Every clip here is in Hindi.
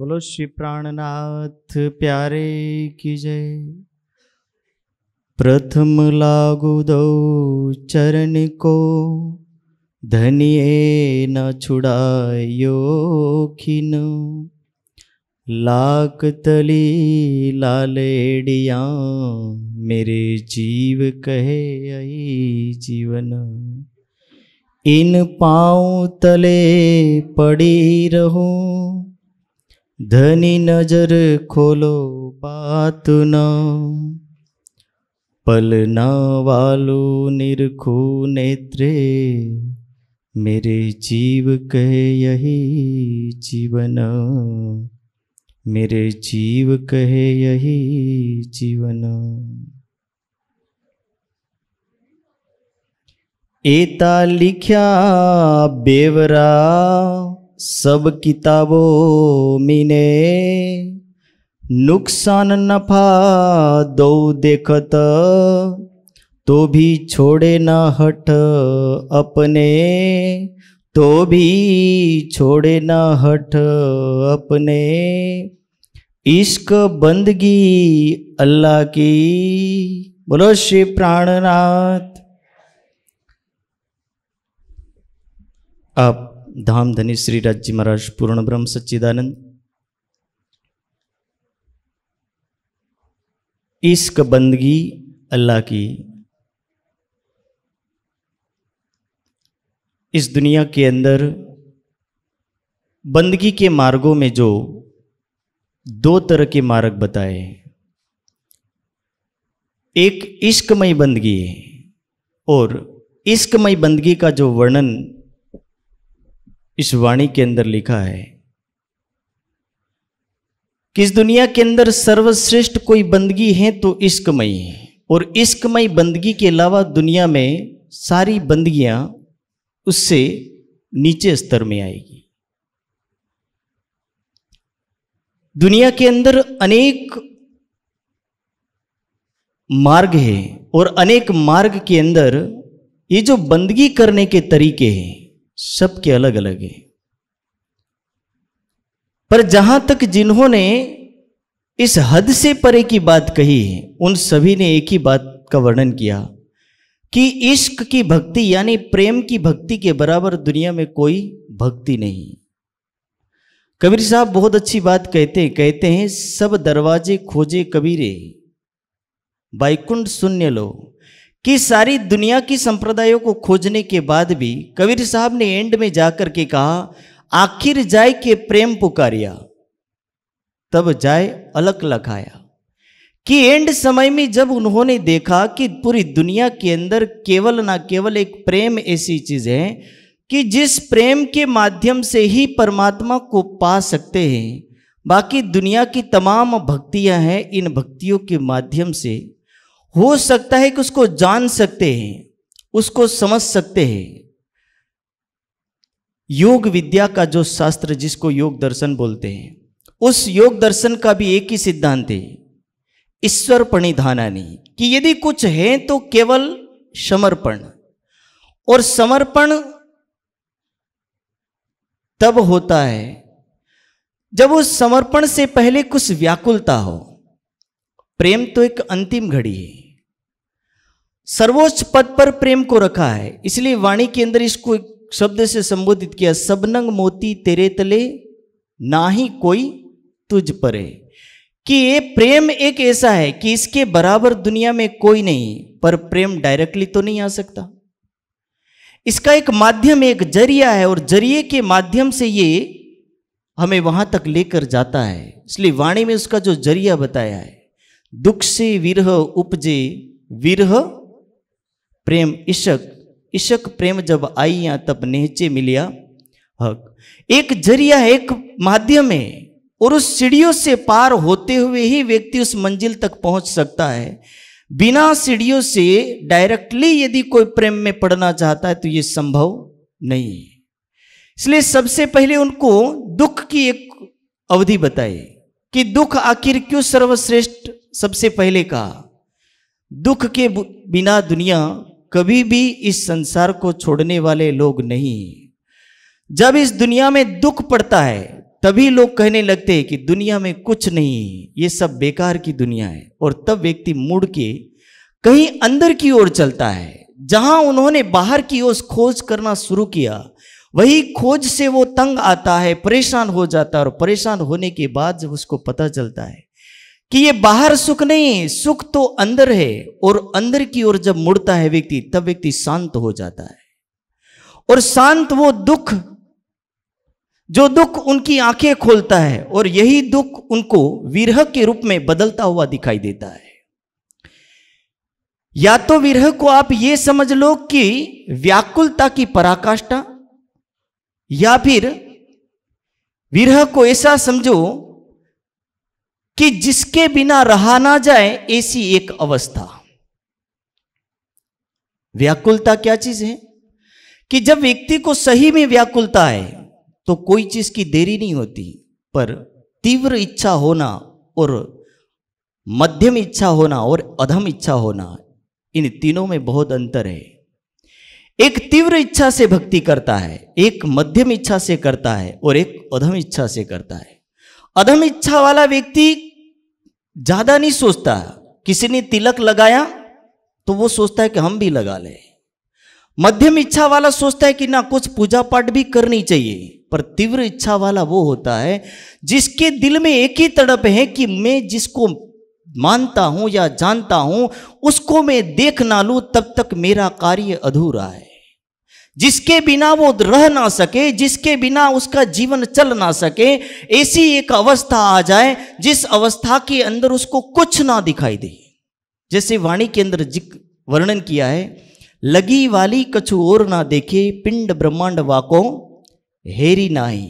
बोलो श्री प्राणनाथ प्यारे की जय प्रथम लागू दो चरण को धनिए न छुड़ायो खिन लाख तली लालेडिया मेरे जीव कहे आई जीवन इन पाँव तले पड़ी रहूं धनी नजर खोलो बात न पल न वालो निरखो नेत्रे मेरे जीव कहे यही जीवन मेरे जीव कहे यही जीवन एता लिख्या बेवरा सब किताबों मिने नुकसान नफा दो देखत तो भी छोड़े न हट अपने तो भी छोड़े न हट अपने इश्क बंदगी अल्लाह की बोलो श्री प्राणनाथ आप धाम धनी श्री राज्य महाराज पूर्ण ब्रह्म सच्चिदानंद इश्क बंदगी अल्लाह की इस दुनिया के अंदर बंदगी के मार्गों में जो दो तरह के मार्ग बताए एक इश्कमय बंदगी है और इश्कमय बंदगी का जो वर्णन इस वाणी के अंदर लिखा है कि इस दुनिया के अंदर सर्वश्रेष्ठ कोई बंदगी है तो इश्कमयी है और इश्कमयी बंदगी के अलावा दुनिया में सारी बंदगियां उससे नीचे स्तर में आएगी दुनिया के अंदर अनेक मार्ग है और अनेक मार्ग के अंदर ये जो बंदगी करने के तरीके हैं सबके अलग अलग है पर जहां तक जिन्होंने इस हद से परे की बात कही है उन सभी ने एक ही बात का वर्णन किया कि इश्क की भक्ति यानी प्रेम की भक्ति के बराबर दुनिया में कोई भक्ति नहीं कबीर साहब बहुत अच्छी बात कहते हैं कहते हैं सब दरवाजे खोजे कबीरे बाइकुंड शून्य लो कि सारी दुनिया की संप्रदायों को खोजने के बाद भी कबीर साहब ने एंड में जाकर के कहा आखिर जाय के प्रेम पुकारिया तब जाय अलग लखाया कि एंड समय में जब उन्होंने देखा कि पूरी दुनिया के अंदर केवल ना केवल एक प्रेम ऐसी चीज है कि जिस प्रेम के माध्यम से ही परमात्मा को पा सकते हैं बाकी दुनिया की तमाम भक्तियां हैं इन भक्तियों के माध्यम से हो सकता है कि उसको जान सकते हैं उसको समझ सकते हैं योग विद्या का जो शास्त्र जिसको योग दर्शन बोलते हैं उस योग दर्शन का भी एक ही सिद्धांत है ईश्वर प्रणिधानानी कि यदि कुछ है तो केवल समर्पण और समर्पण तब होता है जब उस समर्पण से पहले कुछ व्याकुलता हो प्रेम तो एक अंतिम घड़ी है सर्वोच्च पद पर प्रेम को रखा है इसलिए वाणी के अंदर इसको शब्द से संबोधित किया सबनंग मोती तेरे तले ना ही कोई तुझ परे कि ये प्रेम एक ऐसा है कि इसके बराबर दुनिया में कोई नहीं पर प्रेम डायरेक्टली तो नहीं आ सकता इसका एक माध्यम एक जरिया है और जरिए के माध्यम से ये हमें वहां तक लेकर जाता है इसलिए वाणी में उसका जो जरिया बताया है दुख से विरह उपजे विरह प्रेम इशक इशक प्रेम जब आई या तब नेचे मिलिया हक एक जरिया एक माध्यम है और उस सीढ़ियों से पार होते हुए ही व्यक्ति उस मंजिल तक पहुंच सकता है बिना सीढ़ियों से डायरेक्टली यदि कोई प्रेम में पड़ना चाहता है तो ये संभव नहीं इसलिए सबसे पहले उनको दुख की एक अवधि बताई कि दुख आखिर क्यों सर्वश्रेष्ठ सबसे पहले कहा दुख के बिना दुनिया कभी भी इस संसार को छोड़ने वाले लोग नहीं जब इस दुनिया में दुख पड़ता है तभी लोग कहने लगते हैं कि दुनिया में कुछ नहीं ये सब बेकार की दुनिया है और तब व्यक्ति मुड़ के कहीं अंदर की ओर चलता है जहां उन्होंने बाहर की ओर खोज करना शुरू किया वही खोज से वो तंग आता है परेशान हो जाता है और परेशान होने के बाद जब उसको पता चलता है कि ये बाहर सुख नहीं सुख तो अंदर है और अंदर की ओर जब मुड़ता है व्यक्ति तब व्यक्ति शांत हो जाता है और शांत वो दुख जो दुख उनकी आंखें खोलता है और यही दुख उनको विरह के रूप में बदलता हुआ दिखाई देता है या तो विरह को आप ये समझ लो कि व्याकुलता की पराकाष्ठा या फिर विरह को ऐसा समझो कि जिसके बिना रहा ना जाए ऐसी एक अवस्था व्याकुलता क्या चीज है कि जब व्यक्ति को सही में व्याकुलता है तो कोई चीज की देरी नहीं होती पर तीव्र इच्छा होना और मध्यम इच्छा होना और अधम इच्छा होना इन तीनों में बहुत अंतर है एक तीव्र इच्छा से भक्ति करता है एक मध्यम इच्छा से करता है और एक अधम इच्छा से करता है अधम इच्छा वाला व्यक्ति ज्यादा नहीं सोचता किसी ने तिलक लगाया तो वो सोचता है कि हम भी लगा ले मध्यम इच्छा वाला सोचता है कि ना कुछ पूजा पाठ भी करनी चाहिए पर तीव्र इच्छा वाला वो होता है जिसके दिल में एक ही तड़प है कि मैं जिसको मानता हूं या जानता हूं उसको मैं देख ना लू तब तक मेरा कार्य अधूरा है जिसके बिना वो रह ना सके जिसके बिना उसका जीवन चल ना सके ऐसी एक अवस्था आ जाए जिस अवस्था के अंदर उसको कुछ ना दिखाई दे जैसे वाणी के अंदर जिक वर्णन किया है लगी वाली कछु और ना देखे पिंड ब्रह्मांड वाको हेरी नाही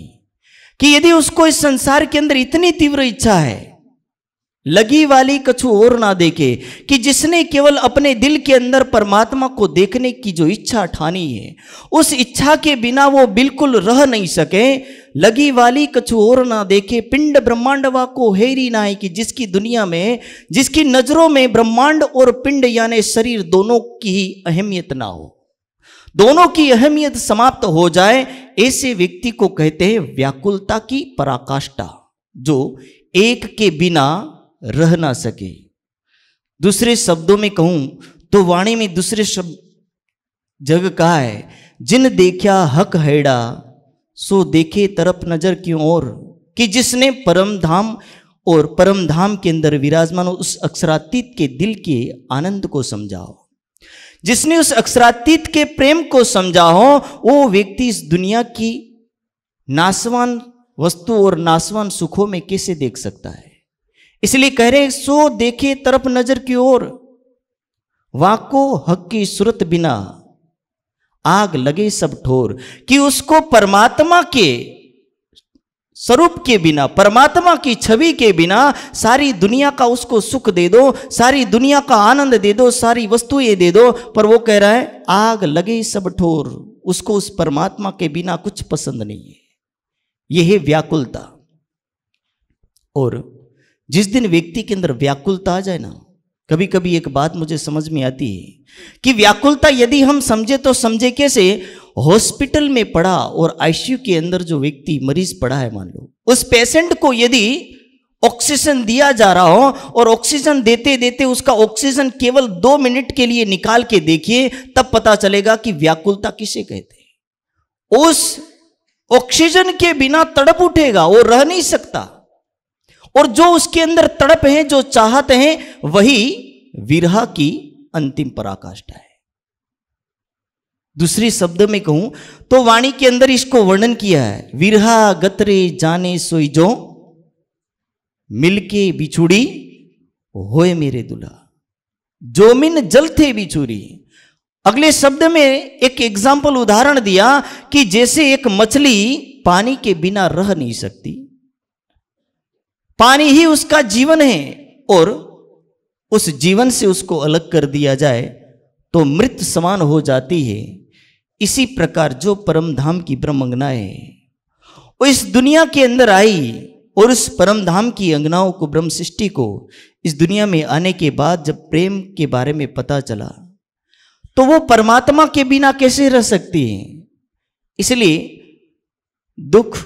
कि यदि उसको इस संसार के अंदर इतनी तीव्र इच्छा है लगी वाली कछु और ना देखे कि जिसने केवल अपने दिल के अंदर परमात्मा को देखने की जो इच्छा ठानी है उस इच्छा के बिना वो बिल्कुल रह नहीं सके लगी वाली कछु और ना देखे पिंड ब्रह्मांडवा को हेरी ना है कि जिसकी दुनिया में जिसकी नजरों में ब्रह्मांड और पिंड यानी शरीर दोनों की ही अहमियत ना हो दोनों की अहमियत समाप्त हो जाए ऐसे व्यक्ति को कहते हैं व्याकुलता की पराकाष्ठा जो एक के बिना रह ना सके दूसरे शब्दों में कहूं तो वाणी में दूसरे शब्द जग कहा है जिन देखा हक हैड़ा सो देखे तरफ नजर की ओर कि जिसने परम धाम और परम धाम के अंदर विराजमान उस अक्षरातीत के दिल के आनंद को समझाओ जिसने उस अक्षरातीत के प्रेम को समझा हो वो व्यक्ति इस दुनिया की नासवान वस्तु और नासवान सुखों में कैसे देख सकता है इसलिए कह रहे सो देखे तरफ नजर की ओर वाको हक की सूरत बिना आग लगे सब ठोर कि उसको परमात्मा के स्वरूप के बिना परमात्मा की छवि के बिना सारी दुनिया का उसको सुख दे दो सारी दुनिया का आनंद दे दो सारी वस्तुएं दे दो पर वो कह रहा है आग लगे सब ठोर उसको उस परमात्मा के बिना कुछ पसंद नहीं है यह है व्याकुलता और जिस दिन व्यक्ति के अंदर व्याकुलता आ जाए ना कभी कभी एक बात मुझे समझ में आती है कि व्याकुलता यदि हम समझे तो समझे कैसे हॉस्पिटल में पड़ा और आईसीयू के अंदर जो व्यक्ति मरीज पड़ा है मान लो उस पेशेंट को यदि ऑक्सीजन दिया जा रहा हो और ऑक्सीजन देते देते उसका ऑक्सीजन केवल दो मिनट के लिए निकाल के देखिए तब पता चलेगा कि व्याकुलता किसे कहते उस ऑक्सीजन के बिना तड़प उठेगा वो रह नहीं सकता और जो उसके अंदर तड़प है जो चाहते हैं वही विरह की अंतिम पराकाष्ठा है दूसरी शब्द में कहूं तो वाणी के अंदर इसको वर्णन किया है विरहा गतरे जाने सोई जो मिलके बिछुड़ी होए मेरे दुल्हा मिन जल थे बिछुरी अगले शब्द में एक एग्जाम्पल उदाहरण दिया कि जैसे एक मछली पानी के बिना रह नहीं सकती पानी ही उसका जीवन है और उस जीवन से उसको अलग कर दिया जाए तो मृत समान हो जाती है इसी प्रकार जो परम धाम की ब्रह्म अंगना है वो इस दुनिया के अंदर आई और उस परम धाम की अंगनाओं को ब्रह्म सृष्टि को इस दुनिया में आने के बाद जब प्रेम के बारे में पता चला तो वो परमात्मा के बिना कैसे रह सकती है इसलिए दुख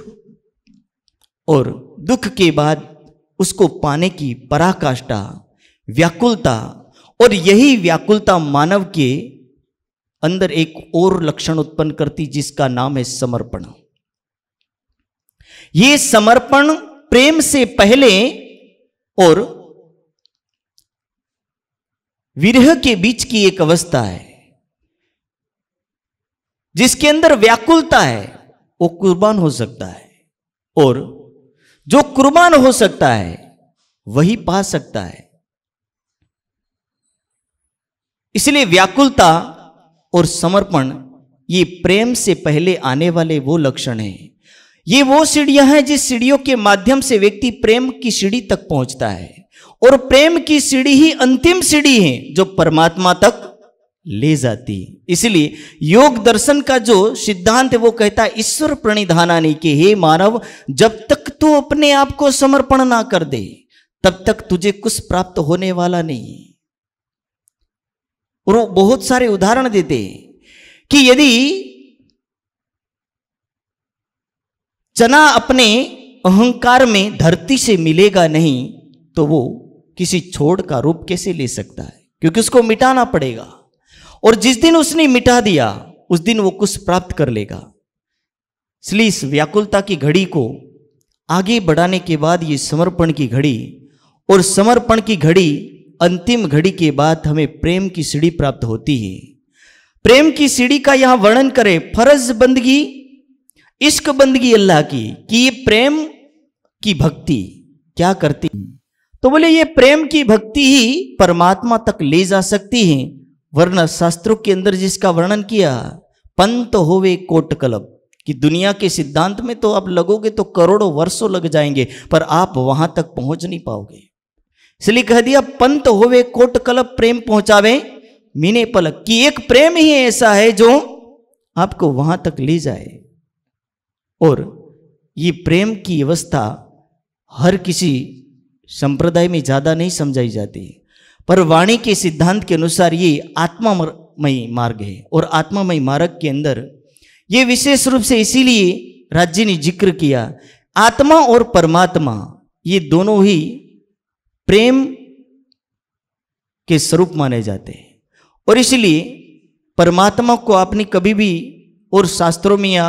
और दुख के बाद उसको पाने की पराकाष्ठा व्याकुलता और यही व्याकुलता मानव के अंदर एक और लक्षण उत्पन्न करती जिसका नाम है समर्पण ये समर्पण प्रेम से पहले और विरह के बीच की एक अवस्था है जिसके अंदर व्याकुलता है वो कुर्बान हो सकता है और जो कुर्बान हो सकता है वही पा सकता है इसलिए व्याकुलता और समर्पण ये प्रेम से पहले आने वाले वो लक्षण हैं ये वो सीढ़ियां हैं जिस सीढ़ियों के माध्यम से व्यक्ति प्रेम की सीढ़ी तक पहुंचता है और प्रेम की सीढ़ी ही अंतिम सीढ़ी है जो परमात्मा तक ले जाती इसलिए योग दर्शन का जो सिद्धांत है वो कहता है ईश्वर नहीं के हे मानव जब तक तू अपने आप को समर्पण ना कर दे तब तक तुझे कुछ प्राप्त होने वाला नहीं और वो बहुत सारे उदाहरण देते कि यदि चना अपने अहंकार में धरती से मिलेगा नहीं तो वो किसी छोड़ का रूप कैसे ले सकता है क्योंकि उसको मिटाना पड़ेगा और जिस दिन उसने मिटा दिया उस दिन वो कुछ प्राप्त कर लेगा इसलिए इस व्याकुलता की घड़ी को आगे बढ़ाने के बाद ये समर्पण की घड़ी और समर्पण की घड़ी अंतिम घड़ी के बाद हमें प्रेम की सीढ़ी प्राप्त होती है प्रेम की सीढ़ी का यहां वर्णन करें फर्ज बंदगी इश्क बंदगी अल्लाह की कि ये प्रेम की भक्ति क्या करती है तो बोले ये प्रेम की भक्ति ही परमात्मा तक ले जा सकती है वर्ण शास्त्रों के अंदर जिसका वर्णन किया पंत होवे कोट कलब कि दुनिया के सिद्धांत में तो आप लगोगे तो करोड़ों वर्षों लग जाएंगे पर आप वहां तक पहुंच नहीं पाओगे इसलिए कह दिया पंत होवे कोट कलब प्रेम पहुंचावे मीने पलक कि एक प्रेम ही ऐसा है जो आपको वहां तक ले जाए और ये प्रेम की अवस्था हर किसी संप्रदाय में ज़्यादा नहीं समझाई जाती पर वाणी के सिद्धांत के अनुसार ये आत्मामयी मार्ग है और आत्मामयी मार्ग के अंदर ये विशेष रूप से इसीलिए राज्य ने जिक्र किया आत्मा और परमात्मा ये दोनों ही प्रेम के स्वरूप माने जाते हैं और इसलिए परमात्मा को आपने कभी भी और शास्त्रों में या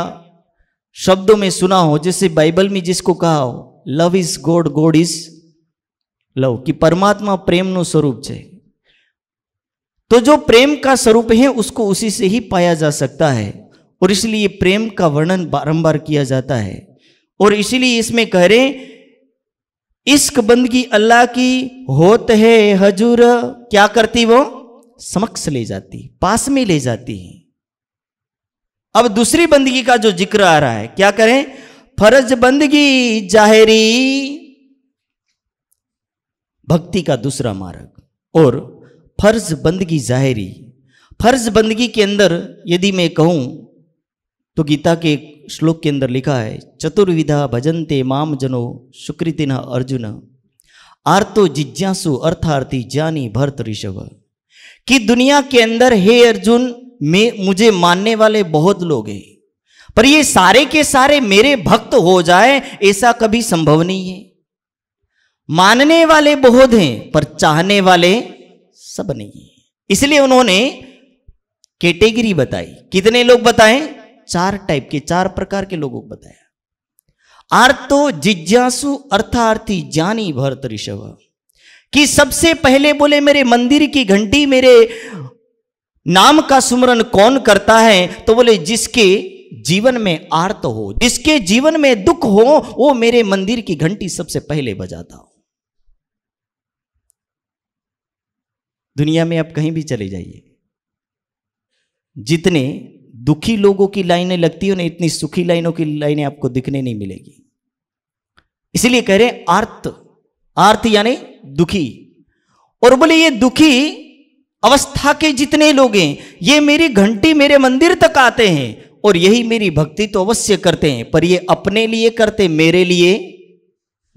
शब्दों में सुना हो जैसे बाइबल में जिसको कहा हो love is God God is love कि परमात्मा प्रेम नो स्वरूप है तो जो प्रेम का स्वरूप है उसको उसी से ही पाया जा सकता है और इसलिए प्रेम का वर्णन बारंबार किया जाता है और इसीलिए इसमें कह रहे इश्क बंदगी अल्लाह की होत है हजूर क्या करती वो समक्ष ले जाती पास में ले जाती है अब दूसरी बंदगी का जो जिक्र आ रहा है क्या करें फर्ज बंदगी जाहरी भक्ति का दूसरा मार्ग और फर्ज बंदगी जाहिरी फर्ज बंदगी के अंदर यदि मैं कहूँ तो गीता के श्लोक के अंदर लिखा है चतुर्विधा भजनते माम जनो न अर्जुन आर्तो जिज्ञासु अर्थार्थी ज्ञानी भरत ऋषभ कि दुनिया के अंदर हे अर्जुन में मुझे मानने वाले बहुत लोग हैं पर ये सारे के सारे मेरे भक्त हो जाए ऐसा कभी संभव नहीं है मानने वाले बहुत हैं पर चाहने वाले सब नहीं है इसलिए उन्होंने कैटेगरी बताई कितने लोग बताए चार टाइप के चार प्रकार के लोगों को बताया आर्तो जिज्ञासु अर्थार्थी ज्ञानी भरत ऋषभ कि सबसे पहले बोले मेरे मंदिर की घंटी मेरे नाम का सुमरन कौन करता है तो बोले जिसके जीवन में आर्त हो जिसके जीवन में दुख हो वो मेरे मंदिर की घंटी सबसे पहले बजाता हो दुनिया में आप कहीं भी चले जाइए जितने दुखी लोगों की लाइनें लगती हो ना इतनी सुखी लाइनों की लाइनें आपको दिखने नहीं मिलेगी इसलिए कह रहे आर्त आर्त यानी दुखी और बोले ये दुखी अवस्था के जितने लोग हैं ये मेरी घंटी मेरे मंदिर तक आते हैं और यही मेरी भक्ति तो अवश्य करते हैं पर ये अपने लिए करते मेरे लिए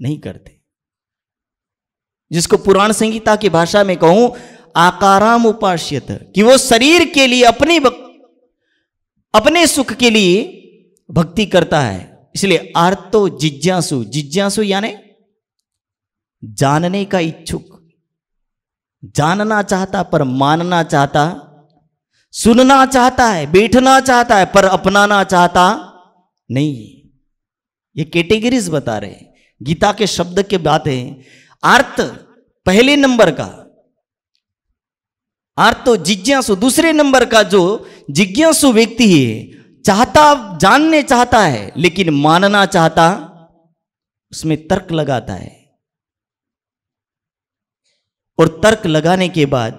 नहीं करते जिसको पुराण संहिता की भाषा में कहूं आकाराम उपास्यत कि वो शरीर के लिए अपनी अपने सुख के लिए भक्ति करता है इसलिए आर्तो जिज्ञासु जिज्ञासु यानी जानने का इच्छुक जानना चाहता पर मानना चाहता सुनना चाहता है बैठना चाहता है पर अपनाना चाहता नहीं ये कैटेगरीज बता रहे गीता के शब्द के बातें आर्त पहले नंबर का और तो जिज्ञासु दूसरे नंबर का जो जिज्ञासु व्यक्ति है चाहता जानने चाहता है लेकिन मानना चाहता उसमें तर्क लगाता है और तर्क लगाने के बाद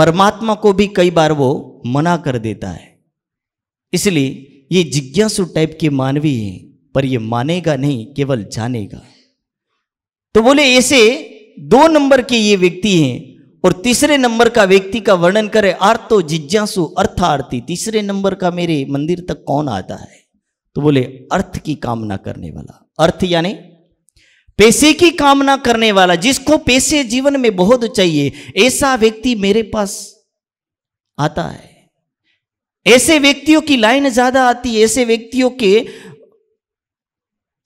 परमात्मा को भी कई बार वो मना कर देता है इसलिए ये जिज्ञासु टाइप के मानवी हैं पर ये मानेगा नहीं केवल जानेगा तो बोले ऐसे दो नंबर के ये व्यक्ति हैं और तीसरे नंबर का व्यक्ति का वर्णन करे आर्तो जिज्ञासु अर्थ आरती तीसरे नंबर का मेरे मंदिर तक कौन आता है तो बोले अर्थ की कामना करने वाला अर्थ यानी पैसे की कामना करने वाला जिसको पैसे जीवन में बहुत चाहिए ऐसा व्यक्ति मेरे पास आता है ऐसे व्यक्तियों की लाइन ज्यादा आती है ऐसे व्यक्तियों के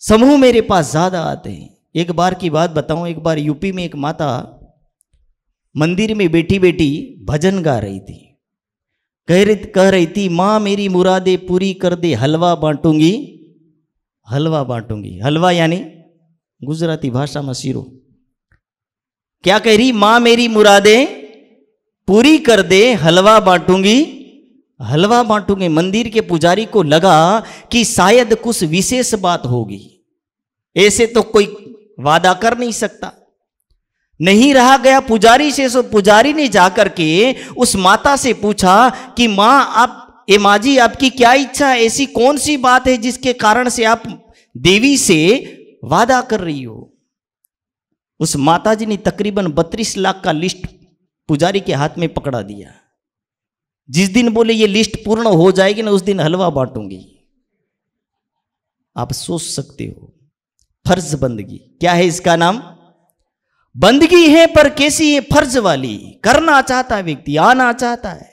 समूह मेरे पास ज्यादा आते हैं एक बार की बात बताऊं एक बार यूपी में एक माता मंदिर में बैठी बैठी भजन गा रही थी कह रही कह रही थी माँ मेरी मुरादे पूरी कर दे हलवा बांटूंगी हलवा बांटूंगी हलवा यानी गुजराती भाषा में शीरो क्या कह रही माँ मेरी मुरादे पूरी कर दे हलवा बांटूंगी हलवा बांटूंगी मंदिर के पुजारी को लगा कि शायद कुछ विशेष बात होगी ऐसे तो कोई वादा कर नहीं सकता नहीं रहा गया पुजारी से सो पुजारी ने जाकर के उस माता से पूछा कि माँ आप ए माँ जी आपकी क्या इच्छा ऐसी कौन सी बात है जिसके कारण से आप देवी से वादा कर रही हो उस माता जी ने तकरीबन बत्तीस लाख का लिस्ट पुजारी के हाथ में पकड़ा दिया जिस दिन बोले ये लिस्ट पूर्ण हो जाएगी ना उस दिन हलवा बांटूंगी आप सोच सकते हो फर्ज बंदगी क्या है इसका नाम बंदगी है पर कैसी है फर्ज वाली करना चाहता है व्यक्ति आना चाहता है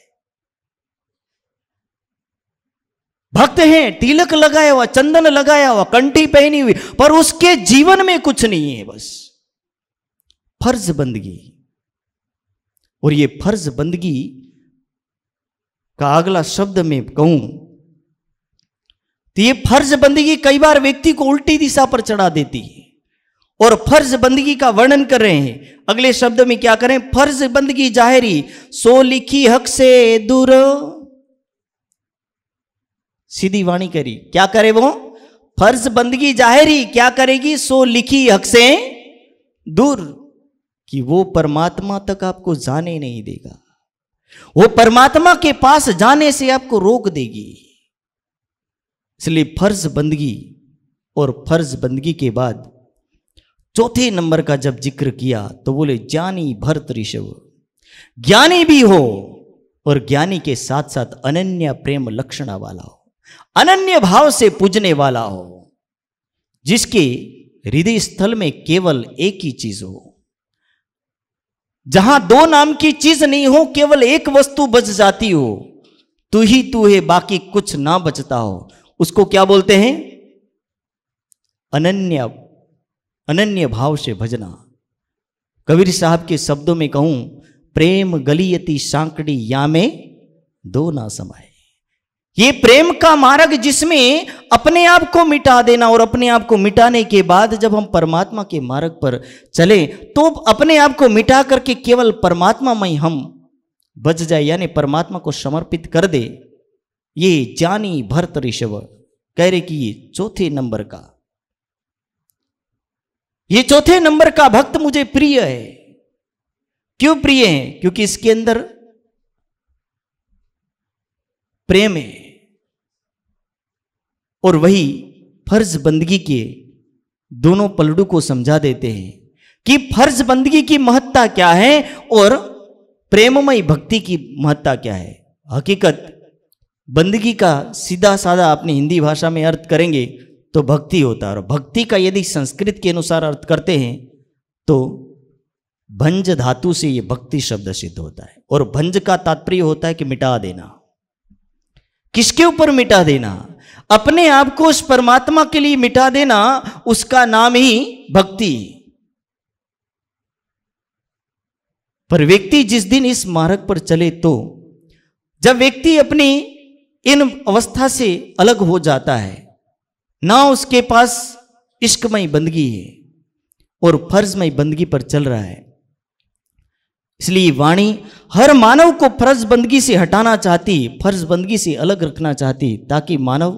भक्त हैं तिलक लगाया हुआ चंदन लगाया हुआ कंठी पहनी हुई पर उसके जीवन में कुछ नहीं है बस फर्ज बंदगी और ये फर्ज बंदगी का अगला शब्द में कहूं तो ये फर्ज बंदगी कई बार व्यक्ति को उल्टी दिशा पर चढ़ा देती है और फर्ज बंदगी का वर्णन कर रहे हैं अगले शब्द में क्या करें फर्ज बंदगी जाहरी सो लिखी हक से दूर सीधी वाणी करी क्या करे वो फर्ज बंदगी जाहरी क्या करेगी सो लिखी हक से दूर कि वो परमात्मा तक आपको जाने नहीं देगा वो परमात्मा के पास जाने से आपको रोक देगी इसलिए फर्ज बंदगी और फर्ज बंदगी के बाद चौथे नंबर का जब जिक्र किया तो बोले ज्ञानी भरत ऋषभ ज्ञानी भी हो और ज्ञानी के साथ साथ अनन्य प्रेम लक्षणा वाला हो अनन्य भाव से पूजने वाला हो जिसके हृदय स्थल में केवल एक ही चीज हो जहां दो नाम की चीज नहीं हो केवल एक वस्तु बच जाती हो तू ही तू है बाकी कुछ ना बचता हो उसको क्या बोलते हैं अनन्या अनन्य भाव से भजना कबीर साहब के शब्दों में कहूं प्रेम गलियती सांकड़ी या में दो ना समाए ये प्रेम का मार्ग जिसमें अपने आप को मिटा देना और अपने आप को मिटाने के बाद जब हम परमात्मा के मार्ग पर चले तो अपने आप को मिटा करके केवल परमात्मा में हम बच जाए यानी परमात्मा को समर्पित कर दे ये जानी भरत ऋषभ कह रहे कि ये चौथे नंबर का ये चौथे नंबर का भक्त मुझे प्रिय है क्यों प्रिय है क्योंकि इसके अंदर प्रेम है और वही फर्ज बंदगी के दोनों पलडू को समझा देते हैं कि फर्ज बंदगी की महत्ता क्या है और प्रेममय भक्ति की महत्ता क्या है हकीकत बंदगी का सीधा साधा अपनी हिंदी भाषा में अर्थ करेंगे तो भक्ति होता है और भक्ति का यदि संस्कृत के अनुसार अर्थ करते हैं तो भंज धातु से ये भक्ति शब्द सिद्ध होता है और भंज का तात्पर्य होता है कि मिटा देना किसके ऊपर मिटा देना अपने आप को उस परमात्मा के लिए मिटा देना उसका नाम ही भक्ति पर व्यक्ति जिस दिन इस मार्ग पर चले तो जब व्यक्ति अपनी इन अवस्था से अलग हो जाता है ना उसके पास इश्कमय बंदगी है और फर्जमय बंदगी पर चल रहा है इसलिए वाणी हर मानव को फर्ज बंदगी से हटाना चाहती फर्ज बंदगी से अलग रखना चाहती ताकि मानव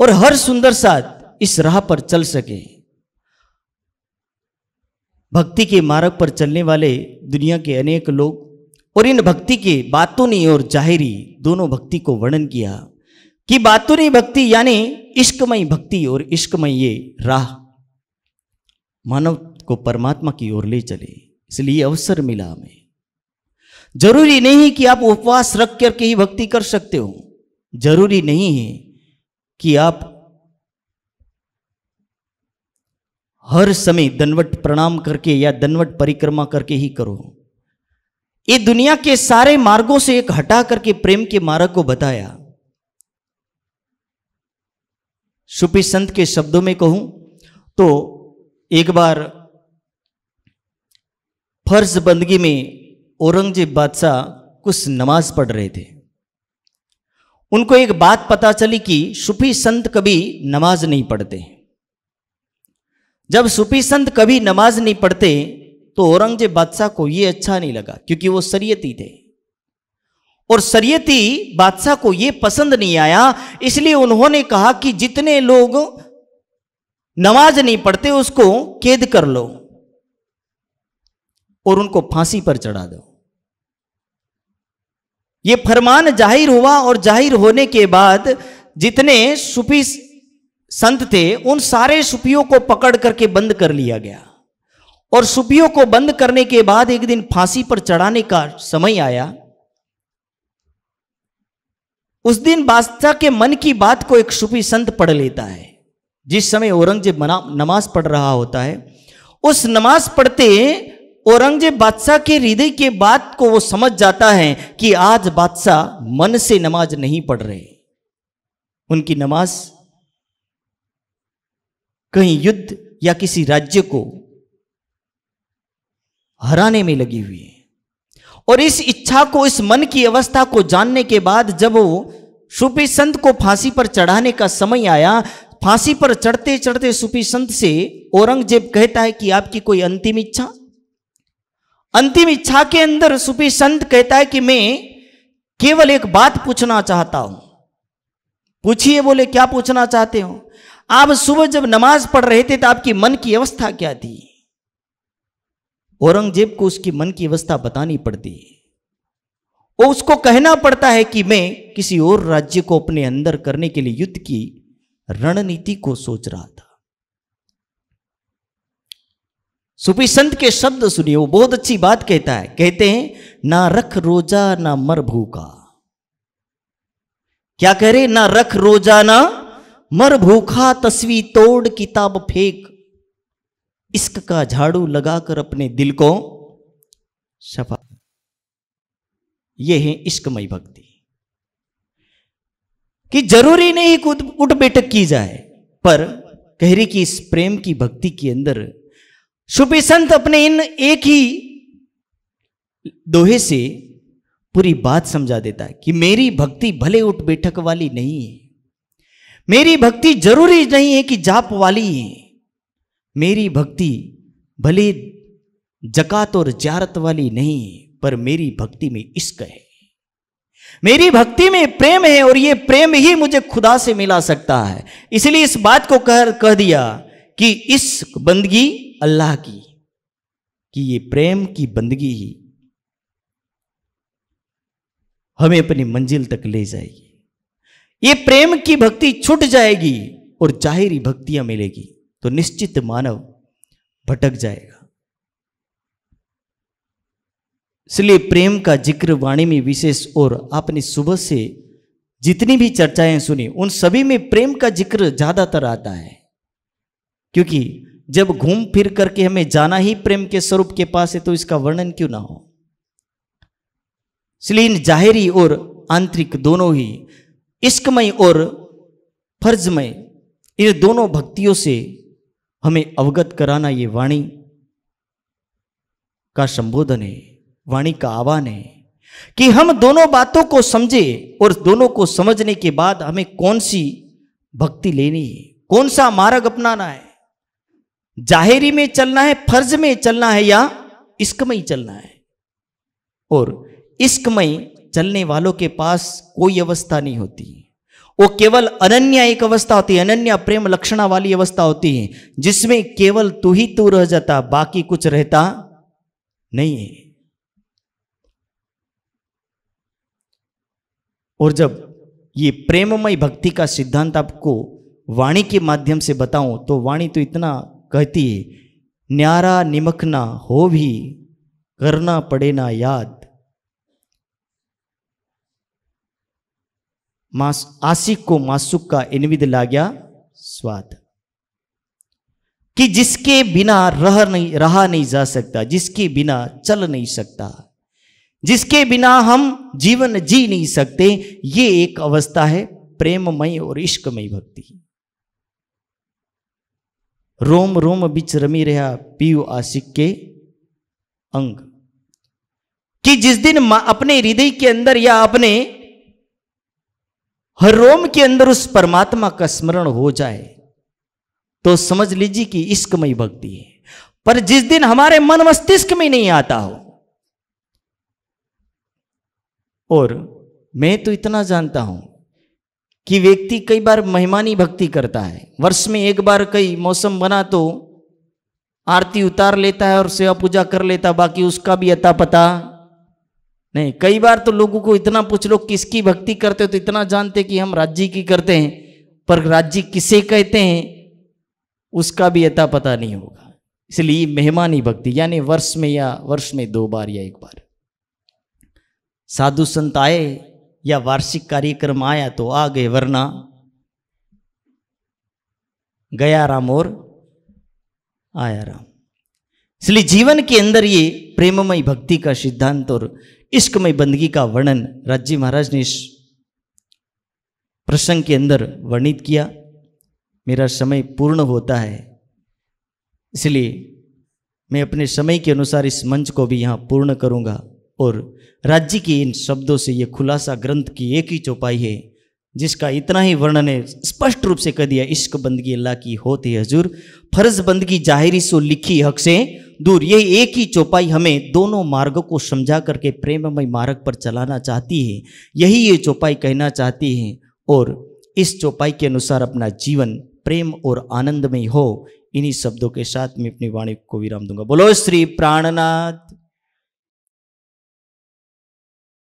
और हर सुंदर साथ इस राह पर चल सके भक्ति के मार्ग पर चलने वाले दुनिया के अनेक लोग और इन भक्ति के बातों ने और जाहिरी दोनों भक्ति को वर्णन किया कि बातुरी भक्ति यानी इश्कमय भक्ति और इश्कमय ये राह मानव को परमात्मा की ओर ले चले इसलिए अवसर मिला हमें जरूरी नहीं कि आप उपवास रख करके ही भक्ति कर सकते हो जरूरी नहीं है कि आप हर समय दनवट प्रणाम करके या दनवट परिक्रमा करके ही करो ये दुनिया के सारे मार्गों से एक हटा करके प्रेम के मार्ग को बताया सुपी संत के शब्दों में कहूं तो एक बार फर्ज बंदगी में औरंगजेब बादशाह कुछ नमाज पढ़ रहे थे उनको एक बात पता चली कि सुफी संत कभी नमाज नहीं पढ़ते जब सुफी संत कभी नमाज नहीं पढ़ते तो औरंगजेब बादशाह को यह अच्छा नहीं लगा क्योंकि वो शरीयती थे और सरयती बादशाह को यह पसंद नहीं आया इसलिए उन्होंने कहा कि जितने लोग नमाज नहीं पढ़ते उसको कैद कर लो और उनको फांसी पर चढ़ा दो यह फरमान जाहिर हुआ और जाहिर होने के बाद जितने सूफी संत थे उन सारे सूफियों को पकड़ करके बंद कर लिया गया और सूफियों को बंद करने के बाद एक दिन फांसी पर चढ़ाने का समय आया उस दिन बादशाह के मन की बात को एक सूफी संत पढ़ लेता है जिस समय औरंगजेब नमाज पढ़ रहा होता है उस नमाज पढ़ते औरंगजेब बादशाह के हृदय के बात को वो समझ जाता है कि आज बादशाह मन से नमाज नहीं पढ़ रहे उनकी नमाज कहीं युद्ध या किसी राज्य को हराने में लगी हुई है और इस इच्छा को इस मन की अवस्था को जानने के बाद जब वो सूफी संत को फांसी पर चढ़ाने का समय आया फांसी पर चढ़ते चढ़ते सूफी संत से औरंगजेब कहता है कि आपकी कोई अंतिम इच्छा अंतिम इच्छा के अंदर सूफी संत कहता है कि मैं केवल एक बात पूछना चाहता हूं पूछिए बोले क्या पूछना चाहते हो आप सुबह जब नमाज पढ़ रहे थे तो आपकी मन की अवस्था क्या थी औरंगजेब को उसकी मन की अवस्था बतानी पड़ती है और उसको कहना पड़ता है कि मैं किसी और राज्य को अपने अंदर करने के लिए युद्ध की रणनीति को सोच रहा था सुपी संत के शब्द सुनिए वो बहुत अच्छी बात कहता है कहते हैं ना रख रोजा ना मर भूखा क्या कह रहे ना रख रोजा ना मर भूखा तस्वी तोड़ किताब फेंक इश्क का झाड़ू लगाकर अपने दिल को सफा ये है इश्कमय भक्ति कि जरूरी नहीं खुद उठ बैठक की जाए पर गहरी की इस प्रेम की भक्ति के अंदर सुपी संत अपने इन एक ही दोहे से पूरी बात समझा देता है कि मेरी भक्ति भले उठ बैठक वाली नहीं है मेरी भक्ति जरूरी नहीं है कि जाप वाली है मेरी भक्ति भले जकात और जारत वाली नहीं पर मेरी भक्ति में इश्क है मेरी भक्ति में प्रेम है और ये प्रेम ही मुझे खुदा से मिला सकता है इसलिए इस बात को कह कह दिया कि इस बंदगी अल्लाह की कि ये प्रेम की बंदगी ही हमें अपनी मंजिल तक ले जाएगी ये प्रेम की भक्ति छूट जाएगी और जाहिर भक्तियां मिलेगी तो निश्चित मानव भटक जाएगा इसलिए प्रेम का जिक्र वाणी में विशेष और आपने सुबह से जितनी भी चर्चाएं सुनी उन सभी में प्रेम का जिक्र ज़्यादातर आता है क्योंकि जब घूम फिर करके हमें जाना ही प्रेम के स्वरूप के पास है तो इसका वर्णन क्यों ना हो इसलिए इन जाहिरी और आंतरिक दोनों ही इश्कमय और फर्जमय इन दोनों भक्तियों से हमें अवगत कराना ये वाणी का संबोधन है वाणी का आह्वान है कि हम दोनों बातों को समझे और दोनों को समझने के बाद हमें कौन सी भक्ति लेनी है कौन सा मार्ग अपनाना है जाहिरी में चलना है फर्ज में चलना है या इश्कमय चलना है और इश्कमय चलने वालों के पास कोई अवस्था नहीं होती वो केवल अनन्या एक अवस्था होती है अनन्या प्रेम लक्षणा वाली अवस्था होती है जिसमें केवल तू ही तू रह जाता बाकी कुछ रहता नहीं है और जब ये प्रेममय भक्ति का सिद्धांत आपको वाणी के माध्यम से बताऊं तो वाणी तो इतना कहती है न्यारा निमकना हो भी करना पड़े ना याद आशिक को मासुक का इनविद ला गया स्वाद कि जिसके बिना रह नहीं रहा नहीं जा सकता जिसके बिना चल नहीं सकता जिसके बिना हम जीवन जी नहीं सकते ये एक अवस्था है प्रेममय और इश्कमय भक्ति रोम रोम बिच रमी रहा पीयू आशिक के अंग कि जिस दिन अपने हृदय के अंदर या अपने हर रोम के अंदर उस परमात्मा का स्मरण हो जाए तो समझ लीजिए कि इश्कमयी भक्ति है पर जिस दिन हमारे मन मस्तिष्क में नहीं आता हो और मैं तो इतना जानता हूं कि व्यक्ति कई बार मेहमानी भक्ति करता है वर्ष में एक बार कई मौसम बना तो आरती उतार लेता है और सेवा पूजा कर लेता बाकी उसका भी अता पता नहीं कई बार तो लोगों को इतना पूछ लो किसकी भक्ति करते हो तो इतना जानते कि हम राज्य की करते हैं पर राज्य किसे कहते हैं उसका भी अता पता नहीं होगा इसलिए मेहमानी भक्ति यानी वर्ष में या वर्ष में दो बार या एक बार साधु संत आए या वार्षिक कार्यक्रम आया तो आ गए वरना गया राम और आया राम इसलिए जीवन के अंदर ये प्रेममय भक्ति का सिद्धांत और इश्कमय बंदगी का वर्णन राज्य महाराज ने इस प्रसंग के अंदर वर्णित किया मेरा समय पूर्ण होता है इसलिए मैं अपने समय के अनुसार इस मंच को भी यहाँ पूर्ण करूँगा और राज्य के इन शब्दों से ये खुलासा ग्रंथ की एक ही चौपाई है जिसका इतना ही वर्णन है स्पष्ट रूप से कह दिया इश्क बंदगी अल्लाह की होते हजूर फर्ज बंदगी जाहिरी सो लिखी हक से दूर यही एक ही चौपाई हमें दोनों मार्ग को समझा करके प्रेममय मार्ग पर चलाना चाहती है यही ये चौपाई कहना चाहती है और इस चौपाई के अनुसार अपना जीवन प्रेम और आनंद में हो इन्हीं शब्दों के साथ मैं अपनी वाणी को विराम दूंगा बोलो श्री प्राणनाथ